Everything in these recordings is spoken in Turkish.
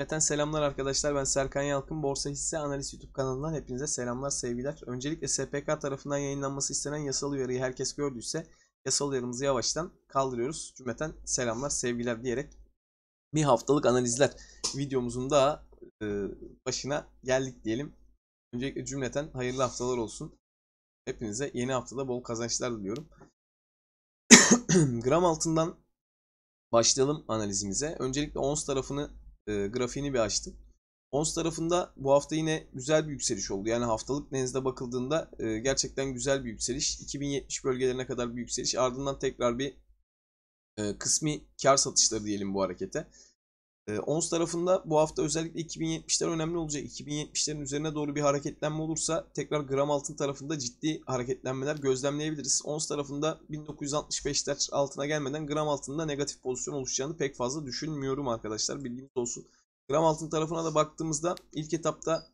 Cümleten selamlar arkadaşlar. Ben Serkan Yalkın. Borsa Hisse Analiz YouTube kanalından hepinize selamlar, sevgiler. Öncelikle SPK tarafından yayınlanması istenen yasal uyarıyı herkes gördüyse yasal uyarımızı yavaştan kaldırıyoruz. Cümleten selamlar, sevgiler diyerek bir haftalık analizler videomuzun da e, başına geldik diyelim. Öncelikle cümleten hayırlı haftalar olsun. Hepinize yeni haftada bol kazançlar diliyorum. Gram altından başlayalım analizimize. Öncelikle ons tarafını e, grafiğini bir açtım. Ons tarafında bu hafta yine güzel bir yükseliş oldu. Yani haftalık nezde bakıldığında e, gerçekten güzel bir yükseliş. 2070 bölgelerine kadar bir yükseliş. Ardından tekrar bir e, kısmi kar satışları diyelim bu harekete. Ee, ons tarafında bu hafta özellikle 2070'ler önemli olacak. 2070'lerin üzerine doğru bir hareketlenme olursa tekrar gram altın tarafında ciddi hareketlenmeler gözlemleyebiliriz. Ons tarafında 1965'ler altına gelmeden gram altında negatif pozisyon oluşacağını pek fazla düşünmüyorum arkadaşlar. Bilginiz olsun. Gram altın tarafına da baktığımızda ilk etapta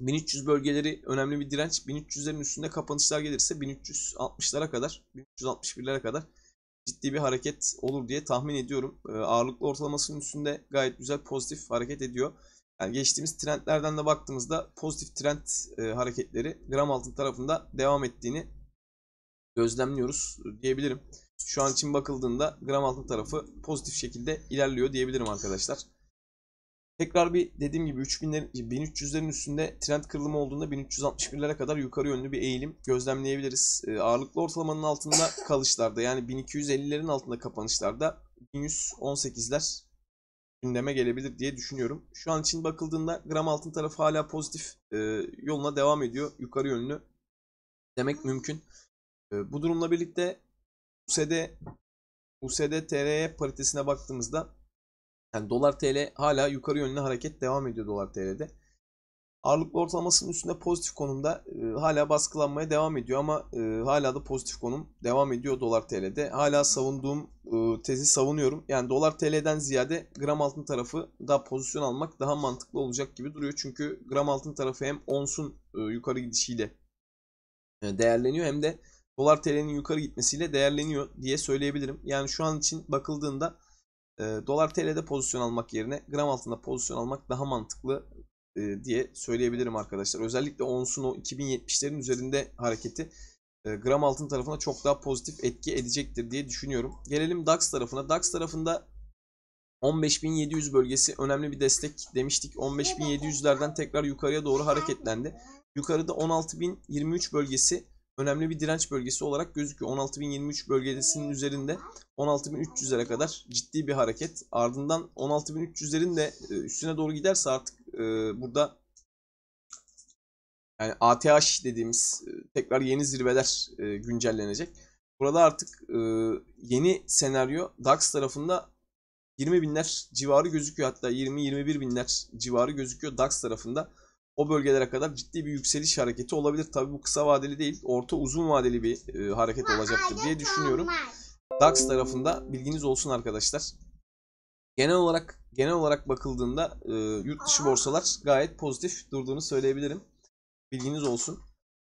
1300 bölgeleri önemli bir direnç. 1300'lerin üstünde kapanışlar gelirse 1360'lara kadar, 1361'lere kadar ciddi bir hareket olur diye tahmin ediyorum. Ee, ağırlıklı ortalamasının üstünde gayet güzel pozitif hareket ediyor. Yani geçtiğimiz trendlerden de baktığımızda pozitif trend e, hareketleri gram altın tarafında devam ettiğini gözlemliyoruz diyebilirim. Şu an için bakıldığında gram altın tarafı pozitif şekilde ilerliyor diyebilirim arkadaşlar. Tekrar bir dediğim gibi 3000'lerin 1300'lerin üstünde trend kırılımı olduğunda 1361'lere kadar yukarı yönlü bir eğilim gözlemleyebiliriz. E, ağırlıklı ortalamanın altında kalışlarda yani 1250'lerin altında kapanışlarda 1118'ler gündeme gelebilir diye düşünüyorum. Şu an için bakıldığında gram altın tarafı hala pozitif e, yoluna devam ediyor. Yukarı yönlü demek mümkün. E, bu durumla birlikte USD USD TRY paritesine baktığımızda yani dolar TL hala yukarı yönlü hareket devam ediyor dolar TL'de. Ağırlıklı ortalamasının üstünde pozitif konumda e, hala baskılanmaya devam ediyor ama e, hala da pozitif konum devam ediyor dolar TL'de. Hala savunduğum e, tezi savunuyorum. Yani dolar TL'den ziyade gram altın tarafı daha pozisyon almak daha mantıklı olacak gibi duruyor. Çünkü gram altın tarafı hem onsun e, yukarı gidişiyle e, değerleniyor hem de dolar TL'nin yukarı gitmesiyle değerleniyor diye söyleyebilirim. Yani şu an için bakıldığında e, dolar TL'de pozisyon almak yerine gram altında pozisyon almak daha mantıklı e, diye söyleyebilirim arkadaşlar. Özellikle onsun o 2070'lerin üzerinde hareketi e, gram altın tarafına çok daha pozitif etki edecektir diye düşünüyorum. Gelelim DAX tarafına. DAX tarafında 15.700 bölgesi önemli bir destek demiştik. 15.700'lerden tekrar yukarıya doğru hareketlendi. Yukarıda 16.023 bölgesi önemli bir direnç bölgesi olarak gözüküyor. 16.023 bölgesinin üzerinde 16.300'lere kadar ciddi bir hareket. Ardından 16.300'lerin de e, üstüne doğru giderse artık e, burada yani ATH dediğimiz e, tekrar yeni zirveler güncellenecek. Burada artık yeni senaryo DAX tarafında 20 binler civarı gözüküyor. Hatta 20-21 binler civarı gözüküyor DAX tarafında o bölgelere kadar ciddi bir yükseliş hareketi olabilir. Tabii bu kısa vadeli değil, orta uzun vadeli bir e, hareket olacaktır diye düşünüyorum. DAX tarafında bilginiz olsun arkadaşlar. Genel olarak genel olarak bakıldığında e, yurt dışı borsalar gayet pozitif durduğunu söyleyebilirim. Bilginiz olsun.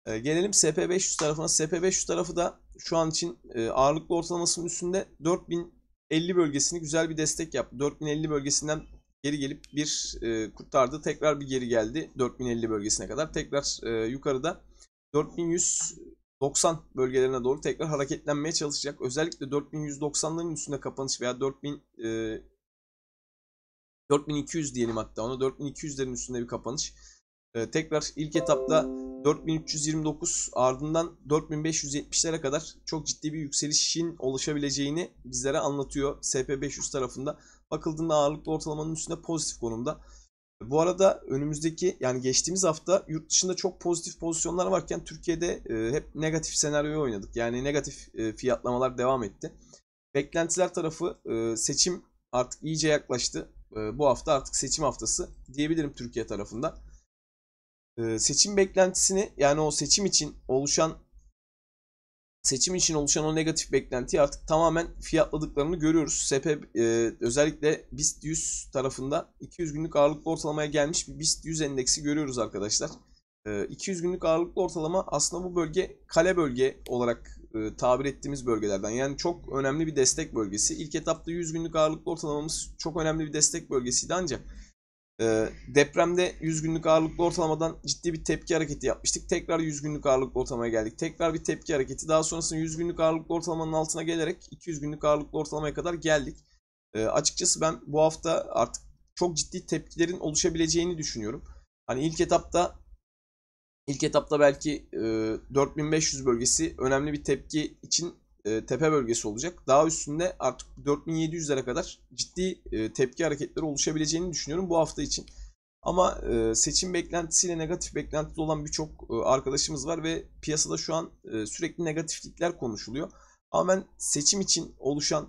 E, gelelim SP500 tarafına. SP500 tarafı da şu an için e, ağırlıklı ortalamasının üstünde 4050 bölgesini güzel bir destek yaptı. 4050 bölgesinden geri gelip bir e, kurtardı. Tekrar bir geri geldi 4050 bölgesine kadar. Tekrar e, yukarıda 4190 bölgelerine doğru tekrar hareketlenmeye çalışacak. Özellikle 4190'ların üstünde kapanış veya 4000 e, 4200 diyelim hatta ona 4200'lerin üstünde bir kapanış. E, tekrar ilk etapta 4329 ardından 4570'lere kadar çok ciddi bir yükselişin oluşabileceğini bizlere anlatıyor SP500 tarafında. Bakıldığında ağırlıklı ortalamanın üstünde pozitif konumda. Bu arada önümüzdeki yani geçtiğimiz hafta yurt dışında çok pozitif pozisyonlar varken Türkiye'de e, hep negatif senaryoyu oynadık. Yani negatif e, fiyatlamalar devam etti. Beklentiler tarafı e, seçim artık iyice yaklaştı. Bu hafta artık seçim haftası diyebilirim Türkiye tarafında. Ee, seçim beklentisini yani o seçim için oluşan seçim için oluşan o negatif beklentiyi artık tamamen fiyatladıklarını görüyoruz. SP e, özellikle BIST 100 tarafında 200 günlük ağırlıklı ortalamaya gelmiş bir BIST 100 endeksi görüyoruz arkadaşlar. 200 ee, günlük ağırlıklı ortalama aslında bu bölge kale bölge olarak e, tabir ettiğimiz bölgelerden. Yani çok önemli bir destek bölgesi. İlk etapta 100 günlük ağırlıklı ortalamamız çok önemli bir destek bölgesiydi ancak e, depremde 100 günlük ağırlıklı ortalamadan ciddi bir tepki hareketi yapmıştık. Tekrar 100 günlük ağırlıklı ortalamaya geldik. Tekrar bir tepki hareketi. Daha sonrasında 100 günlük ağırlıklı ortalamanın altına gelerek 200 günlük ağırlıklı ortalamaya kadar geldik. E, açıkçası ben bu hafta artık çok ciddi tepkilerin oluşabileceğini düşünüyorum. Hani ilk etapta ilk etapta belki e, 4500 bölgesi önemli bir tepki için e, tepe bölgesi olacak. Daha üstünde artık 4700'lere kadar ciddi e, tepki hareketleri oluşabileceğini düşünüyorum bu hafta için. Ama e, seçim beklentisiyle negatif beklentisi olan birçok e, arkadaşımız var ve piyasada şu an e, sürekli negatiflikler konuşuluyor. Ama ben seçim için oluşan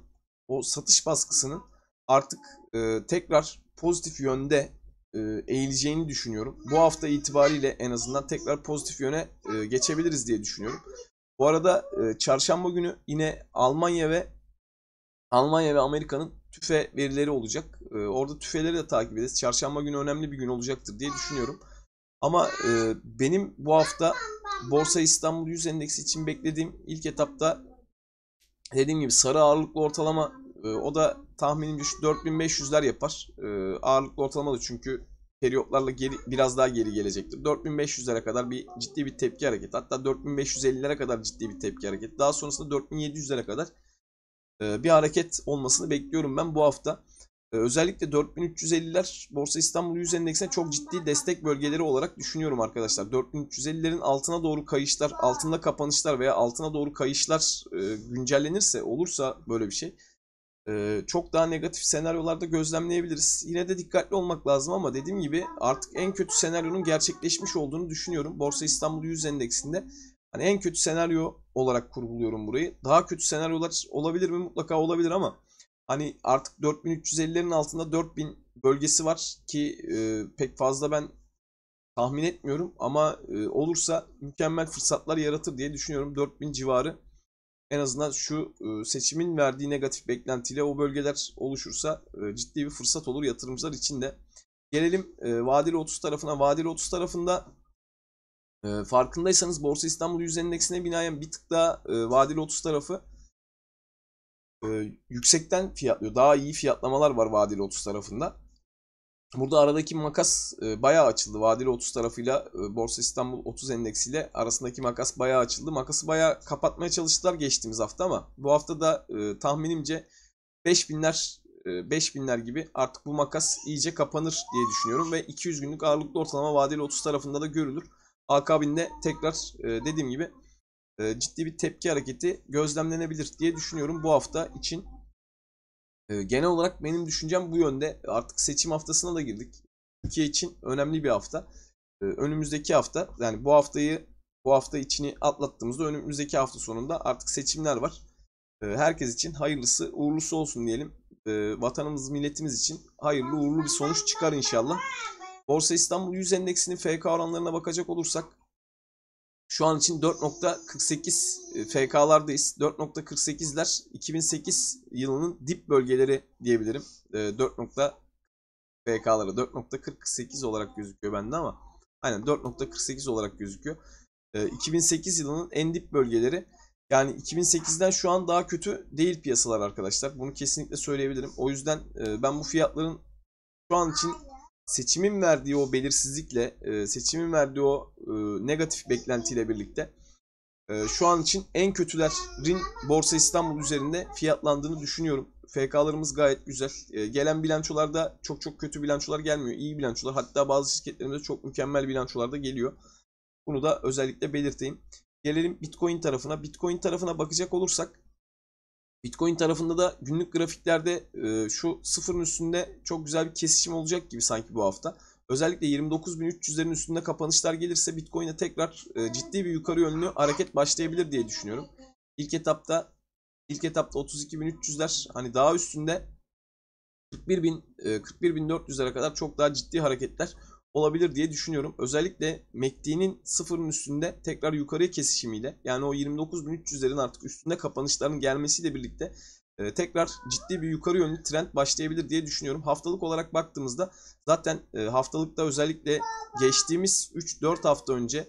o satış baskısının artık e, tekrar pozitif yönde e, eğileceğini düşünüyorum. Bu hafta itibariyle en azından tekrar pozitif yöne e, geçebiliriz diye düşünüyorum. Bu arada e, çarşamba günü yine Almanya ve Almanya ve Amerika'nın tüfe verileri olacak. E, orada tüfeleri de takip ederiz. Çarşamba günü önemli bir gün olacaktır diye düşünüyorum. Ama e, benim bu hafta Borsa İstanbul 100 endeksi için beklediğim ilk etapta dediğim gibi sarı ağırlıklı ortalama e, o da tahminimce şu 4500'ler yapar. E, ağırlıklı ortalama da çünkü periyotlarla geri, biraz daha geri gelecektir. 4500'lere kadar bir ciddi bir tepki hareketi. Hatta 4550'lere kadar ciddi bir tepki hareketi. Daha sonrasında 4700'lere kadar e, bir hareket olmasını bekliyorum ben bu hafta. E, özellikle 4350'ler Borsa İstanbul 100 Endeksine çok ciddi destek bölgeleri olarak düşünüyorum arkadaşlar. 4350'lerin altına doğru kayışlar, altında kapanışlar veya altına doğru kayışlar e, güncellenirse olursa böyle bir şey ee, çok daha negatif senaryolarda gözlemleyebiliriz. Yine de dikkatli olmak lazım ama dediğim gibi artık en kötü senaryonun gerçekleşmiş olduğunu düşünüyorum. Borsa İstanbul 100 endeksinde hani en kötü senaryo olarak kurguluyorum burayı. Daha kötü senaryolar olabilir mi? Mutlaka olabilir ama hani artık 4350'lerin altında 4000 bölgesi var ki e, pek fazla ben tahmin etmiyorum ama e, olursa mükemmel fırsatlar yaratır diye düşünüyorum. 4000 civarı en azından şu e, seçimin verdiği negatif beklentiyle o bölgeler oluşursa e, ciddi bir fırsat olur yatırımcılar için de. Gelelim e, vadeli 30 tarafına. Vadeli 30 tarafında farkındaysanız Borsa İstanbul 100 endeksine binaen bir tık daha vadeli 30 tarafı yüksekten fiyatlıyor. Daha iyi fiyatlamalar var vadeli 30 tarafında. Burada aradaki makas e, bayağı açıldı. Vadeli 30 tarafıyla e, Borsa İstanbul 30 endeksiyle arasındaki makas bayağı açıldı. Makası bayağı kapatmaya çalıştılar geçtiğimiz hafta ama bu hafta da e, tahminimce 5000'ler 5000'ler e, gibi artık bu makas iyice kapanır diye düşünüyorum ve 200 günlük ağırlıklı ortalama vadeli 30 tarafında da görülür. Akabinde tekrar e, dediğim gibi e, ciddi bir tepki hareketi gözlemlenebilir diye düşünüyorum bu hafta için. Ee, genel olarak benim düşüncem bu yönde. Artık seçim haftasına da girdik. Türkiye için önemli bir hafta. Ee, önümüzdeki hafta yani bu haftayı bu hafta içini atlattığımızda önümüzdeki hafta sonunda artık seçimler var. Ee, herkes için hayırlısı uğurlusu olsun diyelim. vatanımız milletimiz için hayırlı uğurlu bir sonuç çıkar inşallah. Borsa İstanbul 100 endeksinin FK oranlarına bakacak olursak şu an için 4.48 FK'lardayız. 4.48'ler 2008 yılının dip bölgeleri diyebilirim. 4. FK'ları 4.48 olarak gözüküyor bende ama aynen 4.48 olarak gözüküyor. 2008 e, yılının en dip bölgeleri yani 2008'den şu an daha kötü değil piyasalar arkadaşlar. Bunu kesinlikle söyleyebilirim. O yüzden e, ben bu fiyatların şu an için seçimin verdiği o belirsizlikle, e, seçimin verdiği o e, negatif beklentiyle birlikte e, şu an için en kötülerin Borsa İstanbul üzerinde fiyatlandığını düşünüyorum. FK'larımız gayet güzel. E, gelen bilançolarda çok çok kötü bilançolar gelmiyor. İyi bilançolar hatta bazı şirketlerimizde çok mükemmel bilançolar da geliyor. Bunu da özellikle belirteyim. Gelelim Bitcoin tarafına. Bitcoin tarafına bakacak olursak Bitcoin tarafında da günlük grafiklerde e, şu sıfırın üstünde çok güzel bir kesişim olacak gibi sanki bu hafta. Özellikle 29.300'lerin üstünde kapanışlar gelirse Bitcoin'e tekrar e, ciddi bir yukarı yönlü hareket başlayabilir diye düşünüyorum. İlk etapta ilk etapta 32.300'ler hani daha üstünde 41.000 41.400'lere e, kadar çok daha ciddi hareketler olabilir diye düşünüyorum. Özellikle MACD'nin sıfırın üstünde tekrar yukarıya kesişimiyle yani o 29.300'lerin artık üstünde kapanışların gelmesiyle birlikte e, tekrar ciddi bir yukarı yönlü trend başlayabilir diye düşünüyorum. Haftalık olarak baktığımızda zaten e, haftalıkta özellikle geçtiğimiz 3-4 hafta önce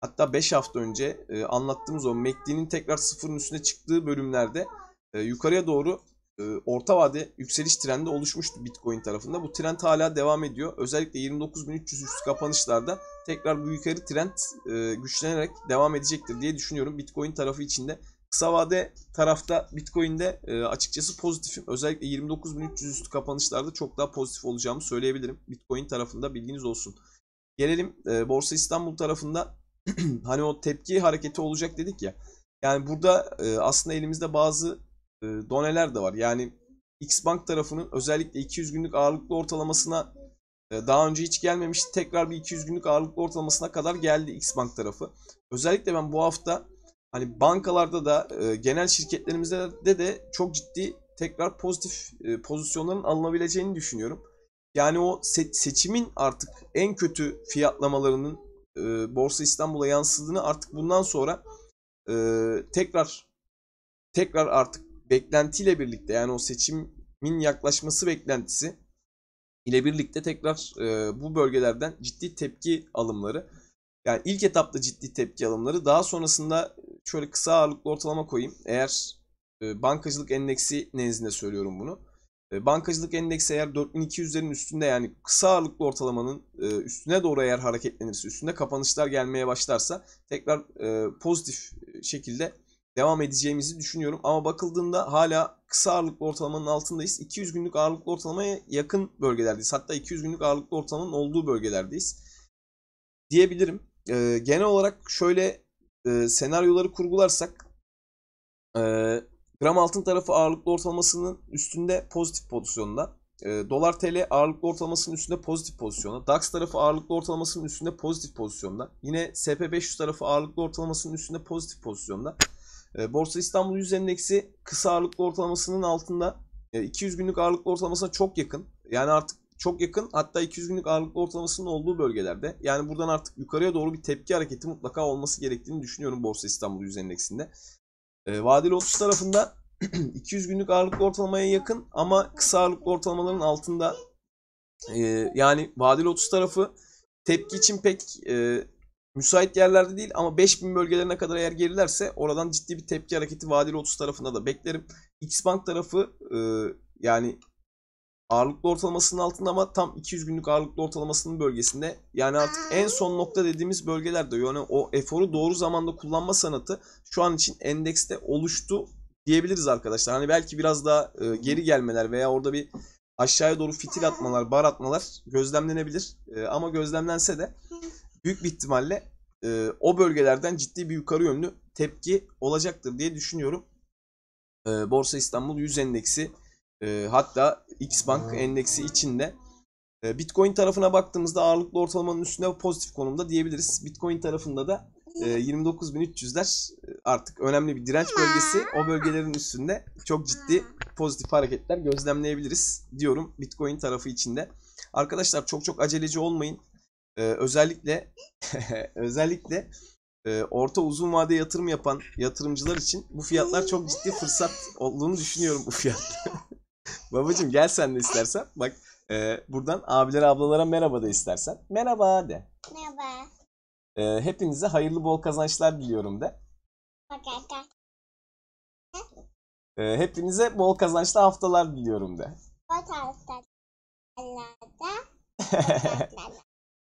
hatta 5 hafta önce e, anlattığımız o MACD'nin tekrar sıfırın üstüne çıktığı bölümlerde e, yukarıya doğru ee, orta vade yükseliş trendi oluşmuştu Bitcoin tarafında. Bu trend hala devam ediyor. Özellikle 29.300 üstü kapanışlarda tekrar bu yukarı trend e, güçlenerek devam edecektir diye düşünüyorum. Bitcoin tarafı içinde kısa vade tarafta Bitcoin'de e, açıkçası pozitifim. Özellikle 29.300 üstü kapanışlarda çok daha pozitif olacağımı söyleyebilirim. Bitcoin tarafında bilginiz olsun. Gelelim e, Borsa İstanbul tarafında hani o tepki hareketi olacak dedik ya. Yani burada aslında elimizde bazı e, doneler de var. Yani Xbank tarafının özellikle 200 günlük ağırlıklı ortalamasına e, daha önce hiç gelmemişti. Tekrar bir 200 günlük ağırlıklı ortalamasına kadar geldi Xbank tarafı. Özellikle ben bu hafta hani bankalarda da e, genel şirketlerimizde de, de çok ciddi tekrar pozitif e, pozisyonların alınabileceğini düşünüyorum. Yani o se- seçimin artık en kötü fiyatlamalarının e, Borsa İstanbul'a yansıdığını artık bundan sonra e, tekrar tekrar artık beklentiyle birlikte yani o seçimin yaklaşması beklentisi ile birlikte tekrar e, bu bölgelerden ciddi tepki alımları. Yani ilk etapta ciddi tepki alımları. Daha sonrasında şöyle kısa ağırlıklı ortalama koyayım. Eğer e, bankacılık endeksi nezdinde söylüyorum bunu. E, bankacılık endeksi eğer 4200'lerin üstünde yani kısa ağırlıklı ortalamanın e, üstüne doğru eğer hareketlenirse, üstünde kapanışlar gelmeye başlarsa tekrar e, pozitif şekilde devam edeceğimizi düşünüyorum. Ama bakıldığında hala kısa ağırlıklı ortalamanın altındayız. 200 günlük ağırlıklı ortalamaya yakın bölgelerdeyiz. Hatta 200 günlük ağırlıklı ortalamanın olduğu bölgelerdeyiz. Diyebilirim. E, genel olarak şöyle e, senaryoları kurgularsak e, gram altın tarafı ağırlıklı ortalamasının üstünde pozitif pozisyonda. E, dolar TL ağırlıklı ortalamasının üstünde pozitif pozisyonda. DAX tarafı ağırlıklı ortalamasının üstünde pozitif pozisyonda. Yine SP500 tarafı ağırlıklı ortalamasının üstünde pozitif pozisyonda. Ee, Borsa İstanbul 100 endeksi kısa ağırlıklı ortalamasının altında. 200 ee, günlük ağırlıklı ortalamasına çok yakın. Yani artık çok yakın hatta 200 günlük ağırlıklı ortalamasının olduğu bölgelerde. Yani buradan artık yukarıya doğru bir tepki hareketi mutlaka olması gerektiğini düşünüyorum Borsa İstanbul 100 endeksinde. Ee, vadeli 30 tarafında 200 günlük ağırlıklı ortalamaya yakın ama kısa ağırlıklı ortalamaların altında. Yani vadeli 30 tarafı tepki için pek e, Müsait yerlerde değil ama 5000 bölgelerine kadar eğer gerilerse oradan ciddi bir tepki hareketi vadeli 30 tarafında da beklerim. X-Bank tarafı e, yani ağırlıklı ortalamasının altında ama tam 200 günlük ağırlıklı ortalamasının bölgesinde. Yani artık en son nokta dediğimiz bölgelerde yani o eforu doğru zamanda kullanma sanatı şu an için endekste oluştu diyebiliriz arkadaşlar. Hani belki biraz daha e, geri gelmeler veya orada bir aşağıya doğru fitil atmalar, bar atmalar gözlemlenebilir. E, ama gözlemlense de büyük bir ihtimalle e, o bölgelerden ciddi bir yukarı yönlü tepki olacaktır diye düşünüyorum. E, Borsa İstanbul 100 endeksi e, hatta Bank endeksi içinde. E, Bitcoin tarafına baktığımızda ağırlıklı ortalamanın üstünde pozitif konumda diyebiliriz. Bitcoin tarafında da e, 29.300'ler e, artık önemli bir direnç bölgesi. O bölgelerin üstünde çok ciddi pozitif hareketler gözlemleyebiliriz diyorum Bitcoin tarafı içinde. Arkadaşlar çok çok aceleci olmayın. Ee, özellikle özellikle e, orta uzun vade yatırım yapan yatırımcılar için bu fiyatlar çok ciddi fırsat olduğunu düşünüyorum bu fiyatlar. Babacım gel sen de istersen. Bak e, buradan abilere ablalara merhaba da istersen. Merhaba de. Merhaba. E, hepinize hayırlı bol kazançlar diliyorum de. E, hepinize bol kazançlı haftalar diliyorum de. Bol kazançlı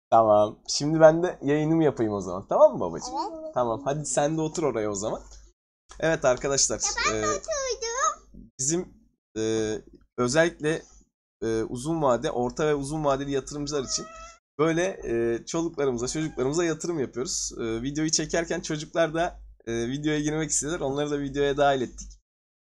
Tamam. Şimdi ben de yayınımı yapayım o zaman. Tamam mı babacığım? Evet. Tamam. Hadi sen de otur oraya o zaman. Evet arkadaşlar. Ya ben e, Bizim e, özellikle e, uzun vade, orta ve uzun vadeli yatırımcılar için böyle e, çocuklarımıza, çocuklarımıza yatırım yapıyoruz. E, videoyu çekerken çocuklar da e, videoya girmek istediler. Onları da videoya dahil ettik.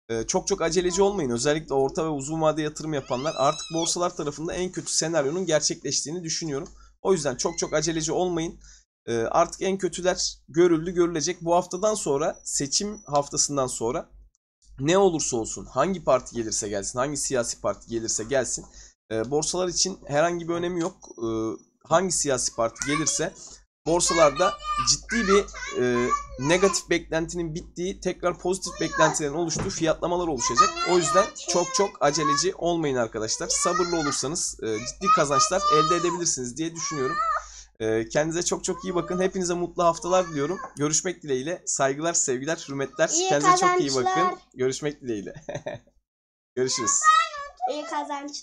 E, çok çok aceleci olmayın. Özellikle orta ve uzun vade yatırım yapanlar artık borsalar tarafında en kötü senaryonun gerçekleştiğini düşünüyorum. O yüzden çok çok aceleci olmayın. E, artık en kötüler görüldü görülecek. Bu haftadan sonra seçim haftasından sonra ne olursa olsun hangi parti gelirse gelsin hangi siyasi parti gelirse gelsin e, borsalar için herhangi bir önemi yok. E, hangi siyasi parti gelirse borsalarda ciddi bir e, negatif beklentinin bittiği, tekrar pozitif beklentilerin oluştuğu fiyatlamalar oluşacak. O yüzden çok çok aceleci olmayın arkadaşlar. Sabırlı olursanız e, ciddi kazançlar elde edebilirsiniz diye düşünüyorum. E, kendinize çok çok iyi bakın. Hepinize mutlu haftalar diliyorum. Görüşmek dileğiyle. Saygılar, sevgiler, hürmetler. İyi kendinize kazançlar. çok iyi bakın. Görüşmek dileğiyle. Görüşürüz. İyi kazançlar.